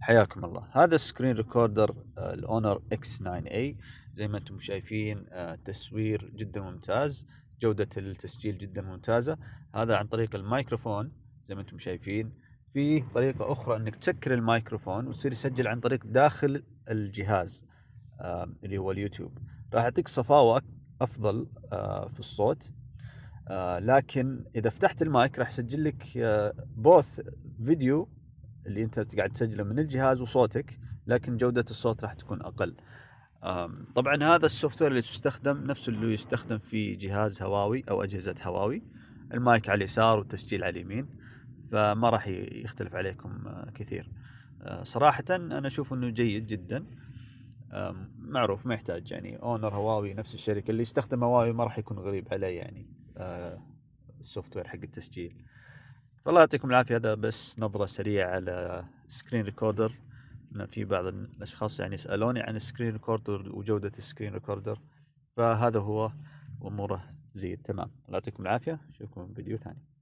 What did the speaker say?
حياكم الله هذا السكرين ريكوردر الاونر اكس 9 اي زي ما انتم شايفين آه، تصوير جدا ممتاز جودة التسجيل جدا ممتازة هذا عن طريق الميكروفون زي ما انتم شايفين في طريقة أخرى أنك تسكر الميكروفون وتصير يسجل عن طريق داخل الجهاز اللي هو اليوتيوب راح يعطيك صفاوة أفضل آه، في الصوت آه، لكن إذا فتحت المايك راح يسجل لك بوث فيديو اللي انت قاعد تسجله من الجهاز وصوتك لكن جوده الصوت راح تكون اقل طبعا هذا السوفت وير اللي تستخدم نفسه اللي يستخدم في جهاز هواوي او اجهزه هواوي المايك على اليسار والتسجيل على اليمين فما راح يختلف عليكم آه، كثير آه، صراحة أنا أشوف أنه جيد جدا معروف ما يحتاج يعني أونر هواوي نفس الشركة اللي يستخدم هواوي ما راح يكون غريب عليه يعني آه، السوفت وير حق التسجيل والله يعطيكم العافيه هذا بس نظره سريعه على سكرين ريكوردر لان في بعض الاشخاص يعني يسألوني عن سكرين ريكوردر وجوده السكرين ريكوردر فهذا هو أموره زي التمام الله يعطيكم العافيه اشوفكم فيديو ثاني